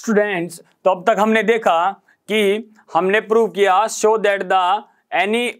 Students तो अब तक हमने देखा कि हमने प्रूव किया show that the any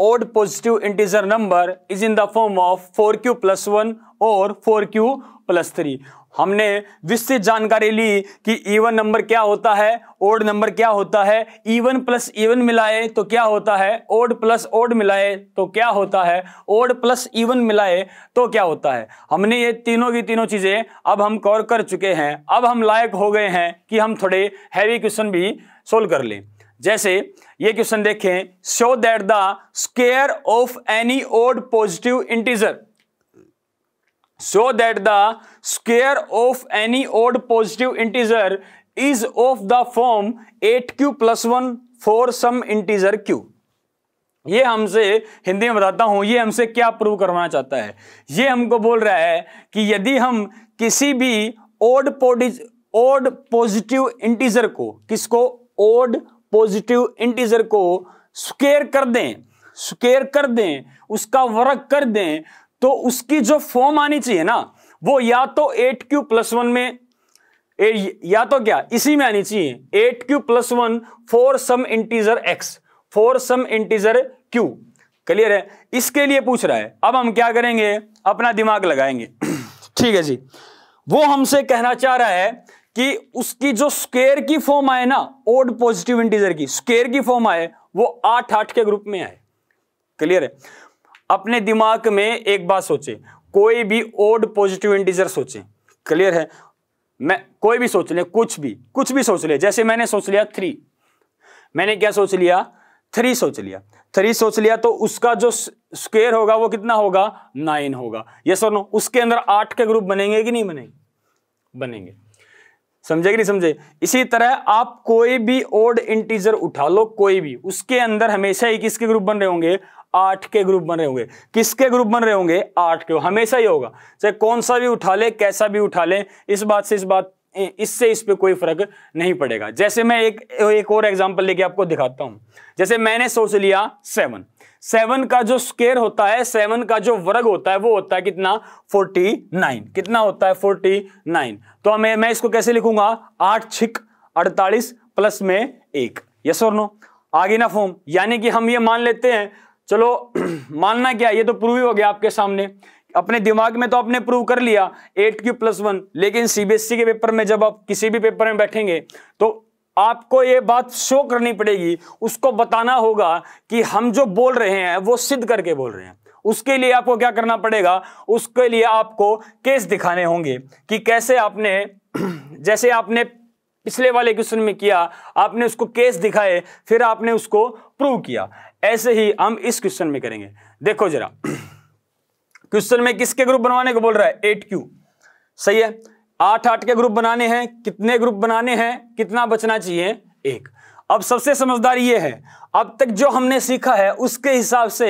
odd positive integer number is in the form of four q plus one और फोर क्यू प्लस थ्री हमने विस्तृत जानकारी ली कि इवन e नंबर क्या होता है ओड नंबर क्या होता है इवन प्लस इवन मिलाए तो क्या होता है ओड प्लस ओड मिलाए तो क्या होता है ओड प्लस इवन मिलाए तो क्या होता है हमने ये तीनों की तीनों चीज़ें अब हम कवर कर चुके हैं अब हम लायक हो गए हैं कि हम थोड़े हैवी क्वेश्चन भी सोल्व कर लें जैसे ये क्वेश्चन देखें show that the square of any odd positive integer so that the square of any odd positive integer is of the form 8q plus 1 for some integer q. ये हमसे हिंदी में बताता हूं ये हमसे क्या प्रूव करवाना चाहता है ये हमको बोल रहा है कि यदि हम किसी भी ओड पोडिज ओड पॉजिटिव इंटीजर को किसको ओड पॉजिटिव इंटीजर को स्क्वेयर कर दें स्क्वेयर कर दें उसका वर्क कर दें तो उसकी जो फॉर्म आनी चाहिए ना वो या तो एट क्यू प्लस वन में ए, या तो क्या इसी में आनी चाहिए eight q plus one four some integer x four some integer q clear है इसके लिए पूछ रहा है अब हम क्या करेंगे अपना दिमाग लगाएंगे ठीक है जी वो हमसे कहना चाह रहा है कि उसकी जो स्क्वेयर की फॉर्म आए ना ओड पॉजिटिव इंटीजर की स्क्वेयर की फॉर्म आए वो आठ आठ के ग्रुप में आए क्लियर है अपने दिमाग में एक बात सोचे कोई भी ओड पॉजिटिव इंटीजर सोचे क्लियर है मैं कोई भी सोच लें कुछ भी कुछ भी सोच ले जैसे मैंने सोच लिया थ्री मैंने क्या सोच लिया थ्री सोच लिया थ्री सोच लिया तो उसका जो स्क्वेयर होगा वो कितना होगा नाइन होगा ये सर नो उसके अंदर आठ के ग्रुप बनेंगे कि नहीं बनेंगे बनेंगे समझे कि नहीं समझे इसी तरह आप कोई भी ओड इंटीजर उठा लो कोई भी उसके अंदर हमेशा ही किसके ग्रुप बन रहे होंगे आठ के ग्रुप बन रहे होंगे किसके ग्रुप बन रहे होंगे आठ के हमेशा ही होगा चाहे कौन सा भी उठा ले कैसा भी उठा ले इस बात से इस बात इससे इस पे कोई फर्क नहीं पड़ेगा जैसे मैं एक एक और एग्जांपल लेके आपको दिखाता हूं जैसे मैंने सोच लिया सेवन सेवन का जो स्केयर होता है सेवन का जो वर्ग होता है वो होता है कितना फोर्टी नाइन कितना होता है फोर्टी नाइन तो हमें मैं इसको कैसे लिखूंगा आठ छिक अड़तालीस प्लस में एक यस और नो आगे ना फॉर्म यानी कि हम ये मान लेते हैं चलो मानना क्या ये तो प्रूव ही हो गया आपके सामने अपने दिमाग में तो आपने प्रूव कर लिया एट क्यू प्लस वन लेकिन सीबीएसई e के पेपर में जब आप किसी भी पेपर में बैठेंगे तो आपको ये बात शो करनी पड़ेगी उसको बताना होगा कि हम जो बोल रहे हैं वो सिद्ध करके बोल रहे हैं उसके लिए आपको क्या करना पड़ेगा उसके लिए आपको केस दिखाने होंगे कि कैसे आपने जैसे आपने पिछले वाले क्वेश्चन में किया आपने उसको केस दिखाए फिर आपने उसको प्रूव किया ऐसे ही हम इस क्वेश्चन में करेंगे देखो जरा क्वेश्चन में किसके ग्रुप बनवाने को बोल रहा है एट क्यू सही है आठ आठ के ग्रुप बनाने हैं कितने ग्रुप बनाने हैं कितना बचना चाहिए एक अब सबसे समझदार ये है अब तक जो हमने सीखा है उसके हिसाब से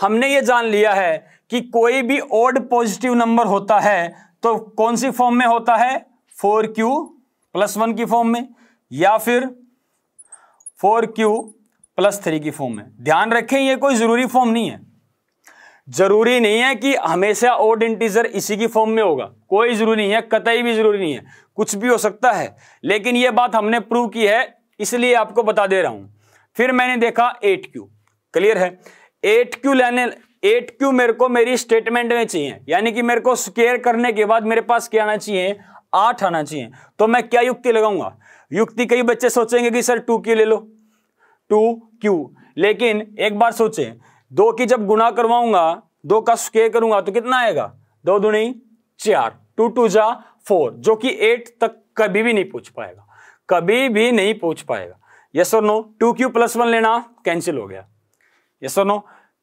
हमने ये जान लिया है कि कोई भी ओड पॉजिटिव नंबर होता है तो कौन सी फॉर्म में होता है फोर क्यू प्लस वन की फॉर्म में या फिर फोर क्यू प्लस थ्री की फॉर्म में ध्यान रखें ये कोई ज़रूरी फॉर्म नहीं है ज़रूरी नहीं है कि हमेशा ओड इंटीजर इसी की फॉर्म में होगा कोई ज़रूरी नहीं है कतई भी ज़रूरी नहीं है कुछ भी हो सकता है लेकिन ये बात हमने प्रूव की है इसलिए आपको बता दे रहा हूं फिर मैंने देखा एट क्यू क्लियर है एट क्यू लेने एट क्यू मेरे को मेरी स्टेटमेंट में चाहिए यानी कि मेरे को स्केयर करने के बाद मेरे पास क्या आना चाहिए आठ आना चाहिए तो मैं क्या युक्ति लगाऊंगा युक्ति कई बच्चे सोचेंगे कि सर टू क्यू ले लो टू क्यू लेकिन एक बार सोचे दो की जब गुना करवाऊंगा दो का स्केयर करूंगा तो कितना आएगा दो दुनी चार टू टू जा फोर जो कि एट तक कभी भी नहीं पहुंच पाएगा कभी भी नहीं पूछ पाएगा यस और no two q plus one लेना कैंसिल हो गया यस और no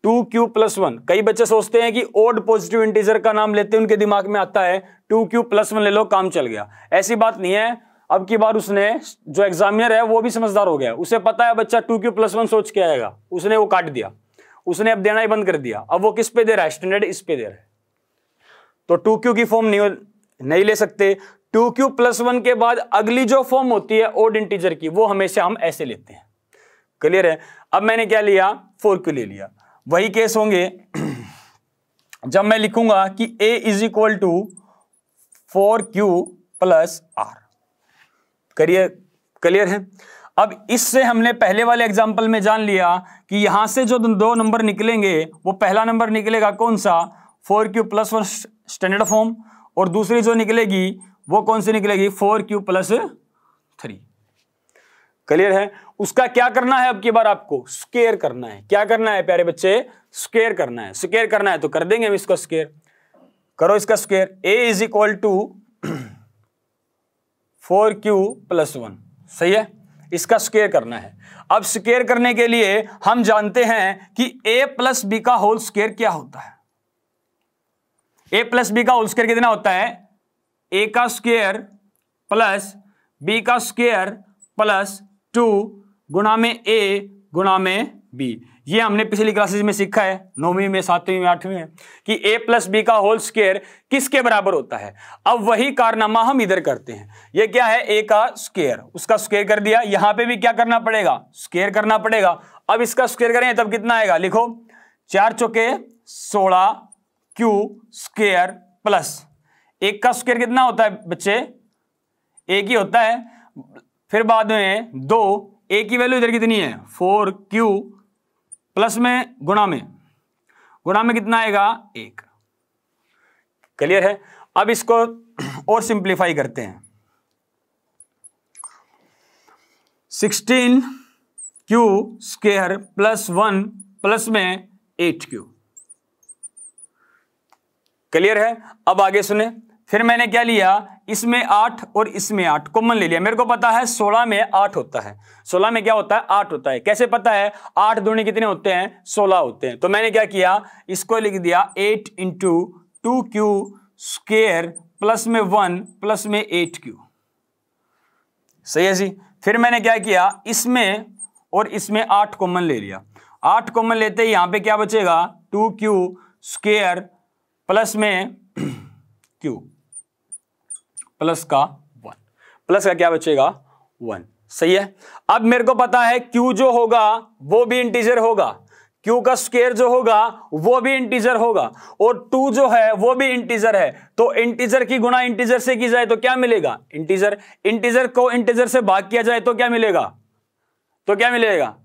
two q plus one कई बच्चे सोचते हैं कि ओड पॉजिटिव इंटीजर का नाम लेते हैं उनके दिमाग में आता है टू क्यू प्लस वन ले लो काम चल गया ऐसी बात नहीं है अब की बार उसने जो एग्जामिनर है वो भी समझदार हो गया उसे पता है बच्चा टू क्यू प्लस वन सोच के आएगा उसने वो काट दिया उसने अब देना ही बंद कर दिया अब वो किस पे दे रहा है स्टैंडर्ड इस पे दे रहा है तो टू क्यू की फॉर्म नहीं नहीं ले सकते टू क्यू प्लस वन के बाद अगली जो फॉर्म होती है ओड इंटीजर की वो हमेशा हम ऐसे लेते हैं क्लियर है अब मैंने क्या लिया फोर क्यू ले लिया वही केस होंगे जब मैं लिखूंगा कि a is equal to four q plus r करियर क्लियर है अब इससे हमने पहले वाले एग्जाम्पल में जान लिया कि यहां से जो दो नंबर निकलेंगे वो पहला नंबर निकलेगा कौन सा four q plus one standard form और दूसरी जो निकलेगी वो कौन सी निकलेगी four q plus three clear है उसका क्या करना है अब की बार आपको स्केयर करना है क्या करना है प्यारे बच्चे स्केयर करना है स्केयर करना है तो कर देंगे हम इसका स्केयर करो इसका square a is equal to four q plus one सही है इसका स्केयर करना है अब स्केयर करने के लिए हम जानते हैं कि a प्लस बी का होल स्केयर क्या होता है a प्लस बी का होल स्केयर कितना होता है a का स्केयर प्लस b का स्केयर प्लस टू गुणा में a गुणा में बी ये हमने पिछली क्लासेज में सीखा है नौवीं में सातवीं में आठवीं में कि ए प्लस बी का होल स्केयर किसके बराबर होता है अब वही कारनामा हम इधर करते हैं ये क्या है ए का स्केयर उसका स्केयर कर दिया यहां पे भी क्या करना पड़ेगा स्केयर करना पड़ेगा अब इसका स्केयर करें तब कितना आएगा लिखो चार चौके सोलह क्यू स्केयर प्लस एक का स्केयर कितना होता है बच्चे एक ही होता है फिर बाद में दो ए की वैल्यू इधर कितनी है फोर क्यू प्लस में गुणा में गुणा में कितना आएगा एक क्लियर है अब इसको और सिंप्लीफाई करते हैं sixteen q square plus one plus में एट क्यू क्लियर है अब आगे सुने फिर मैंने क्या लिया इसमें आठ और इसमें आठ कॉमन ले लिया मेरे को पता है सोलह में आठ होता है सोलह में क्या होता है आठ होता है कैसे पता है आठ दूने कितने होते हैं सोलह होते हैं तो मैंने क्या किया इसको लिख दिया eight into two q square plus में वन प्लस में एट क्यू सही है जी फिर मैंने क्या किया इसमें और इसमें आठ कॉमन ले लिया आठ कॉमन लेते ही यहां पे क्या बचेगा टू क्यू स्क्र प्लस में क्यू प्लस का वन प्लस का क्या बचेगा वन सही है अब मेरे को पता है क्यू जो होगा वो भी इंटीजर होगा क्यू का स्केयर जो होगा वो भी इंटीजर होगा और टू जो है वो भी इंटीजर है तो इंटीजर की गुणा इंटीजर से की जाए तो क्या मिलेगा इंटीजर इंटीजर को इंटीजर से भाग किया जाए तो क्या मिलेगा तो क्या मिलेगा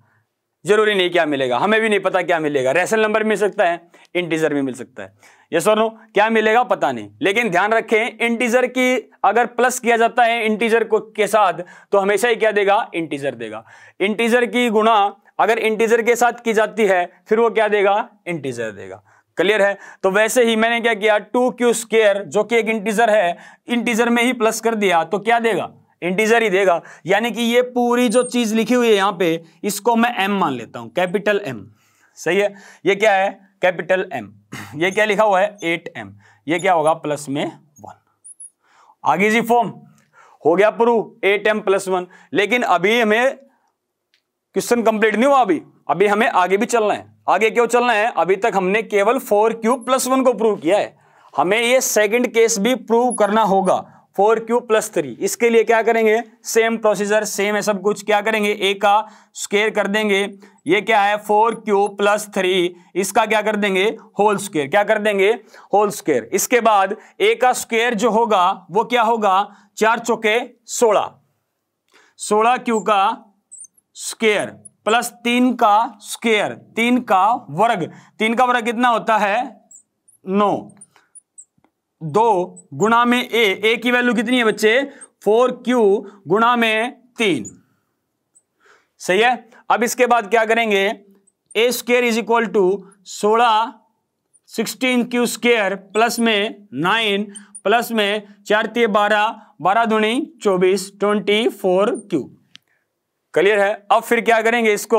जरूरी नहीं क्या मिलेगा हमें भी नहीं पता क्या मिलेगा रेशन नंबर मिल सकता है इंटीजर भी मिल सकता है ये सर नो क्या मिलेगा पता नहीं लेकिन ध्यान रखें इंटीजर की अगर प्लस किया जाता है इंटीजर को के साथ तो हमेशा ही क्या देगा इंटीजर देगा इंटीजर की गुणा अगर इंटीजर के साथ की जाती है फिर वो क्या देगा इंटीजर देगा क्लियर है तो वैसे ही मैंने क्या किया टू क्यू स्केयर जो कि एक इंटीजर है इंटीजर में ही प्लस कर दिया तो क्या देगा इंटीजर ही देगा यानी कि ये पूरी जो चीज़ लिखी हुई है यहां पे इसको मैं एम मान लेता हूं कैपिटल एम सही है ये क्या है कैपिटल एम ये क्या लिखा हुआ है एट एम ये क्या होगा प्लस में वन आगे जी फॉर्म हो गया prove eight m plus one लेकिन अभी हमें क्वेश्चन कंप्लीट नहीं हुआ अभी अभी हमें आगे भी चलना है आगे क्यों चलना है अभी तक हमने केवल फोर क्यूब प्लस वन को प्रूव किया है हमें ये सेकंड केस भी प्रूव करना होगा फोर क्यू प्लस थ्री इसके लिए क्या करेंगे सेम प्रोसीजर सेम है सब कुछ क्या करेंगे ए का स्केयर कर देंगे ये क्या है फोर क्यू प्लस थ्री इसका क्या कर देंगे होल स्केयर क्या कर देंगे होल स्केयर इसके बाद ए का स्केयर जो होगा वो क्या होगा चार चौके सोलह सोलह क्यू का स्केयर प्लस तीन का स्केयर तीन का वर्ग तीन का वर्ग कितना होता है नौ no. दो गुणा में ए ए की वैल्यू कितनी है बच्चे फोर क्यू गुणा में तीन सही है अब इसके बाद क्या करेंगे a square is equal to सोलह सिक्सटीन क्यू स्क्र प्लस में नाइन प्लस में चार तीय बारह बारह दुणी चौबीस ट्वेंटी फोर क्यू क्लियर है अब फिर क्या करेंगे इसको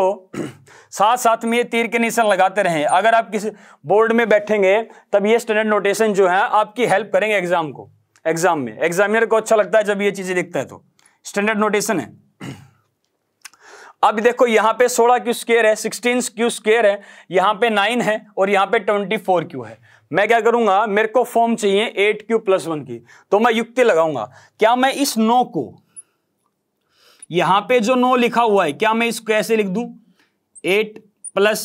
साथ साथ में ये तीर के निशान लगाते रहें अगर आप किसी बोर्ड में बैठेंगे तब ये स्टैंडर्ड नोटेशन जो है आपकी हेल्प करेंगे एग्जाम को एग्जाम में एग्जामिनर को अच्छा लगता है जब ये चीज़ें दिखता है तो स्टैंडर्ड नोटेशन है अब देखो यहाँ पे 16 क्यू स्केयर है 16 क्यू स्केयर है यहाँ पे 9 है और यहाँ पे 24 क्यू है मैं क्या करूंगा मेरे को फॉर्म चाहिए 8 क्यू प्लस वन की तो मैं युक्ति लगाऊंगा क्या मैं इस 9 को यहाँ पे जो 9 लिखा हुआ है क्या मैं इसको कैसे लिख दूं eight plus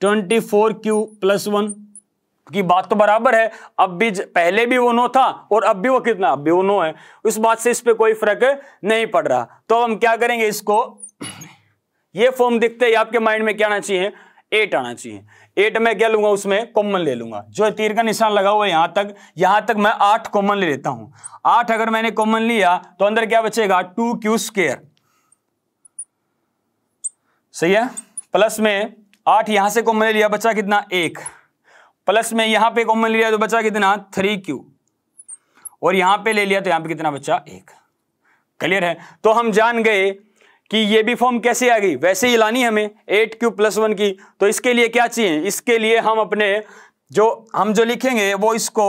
twenty four q plus one की बात तो बराबर है अब भी पहले भी वो नो था और अब भी वो कितना अब भी वो नो है उस बात से इस पर कोई फर्क नहीं पड़ रहा तो हम क्या करेंगे इसको ये फॉर्म दिखते ही आपके माइंड में क्या आना चाहिए एट आना चाहिए एट में क्या लूंगा उसमें कॉमन ले लूंगा जो तीर का निशान लगा हुआ है यहां तक यहां तक मैं आठ कॉमन ले लेता हूं आठ अगर मैंने कॉमन लिया तो अंदर क्या बचेगा टू क्यू स्केयर सही है प्लस में आठ यहाँ से कॉमन लिया बचा कितना एक प्लस में यहाँ पे कॉमन लिया तो बचा कितना थ्री क्यू और यहां पे ले लिया तो यहाँ पे कितना बचा एक क्लियर है तो हम जान गए कि ये भी फॉर्म कैसे आ गई वैसे ही लानी हमें एट क्यू प्लस वन की तो इसके लिए क्या चाहिए इसके लिए हम अपने जो हम जो लिखेंगे वो इसको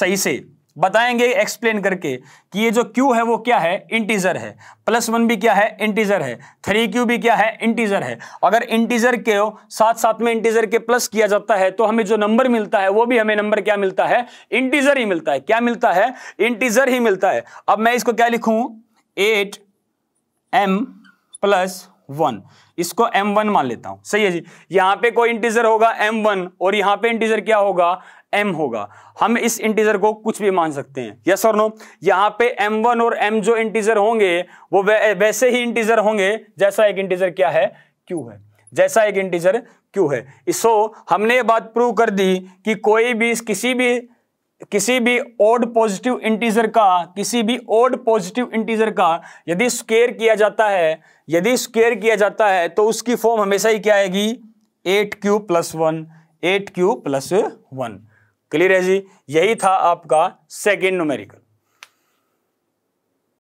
सही से बताएंगे एक्सप्लेन करके कि ये जो क्यू है वो क्या है इंटीजर है प्लस वन भी क्या है इंटीजर है थ्री क्यू भी क्या है इंटीजर है अगर इंटीजर के साथ साथ में इंटीजर के प्लस किया जाता है तो हमें जो नंबर मिलता है वो भी हमें नंबर क्या मिलता है इंटीजर ही मिलता है क्या मिलता है इंटीजर ही मिलता है अब मैं इसको क्या लिखू एट एम प्लस वन इसको एम वन मान लेता हूं सही है जी यहां पे कोई इंटीजर होगा एम वन और यहां पे इंटीजर क्या होगा एम होगा हम इस इंटीजर को कुछ भी मान सकते हैं यस और नो यहाँ पे वन और एम जो इंटीजर होंगे वो वैसे ही इंटीजर होंगे जैसा एक इंटीजर क्या है क्यू है जैसा एक इंटीजर क्यू है इसो हमने ये बात प्रूव कर दी कि कोई भी किसी भी किसी भी ओड पॉजिटिव इंटीजर का किसी भी ओड पॉजिटिव इंटीजर का यदि स्केयर किया जाता है यदि स्केयर किया जाता है तो उसकी फॉर्म हमेशा ही क्या आएगी eight q plus one eight q plus one clear है जी यही था आपका सेकेंड नोमेरिकल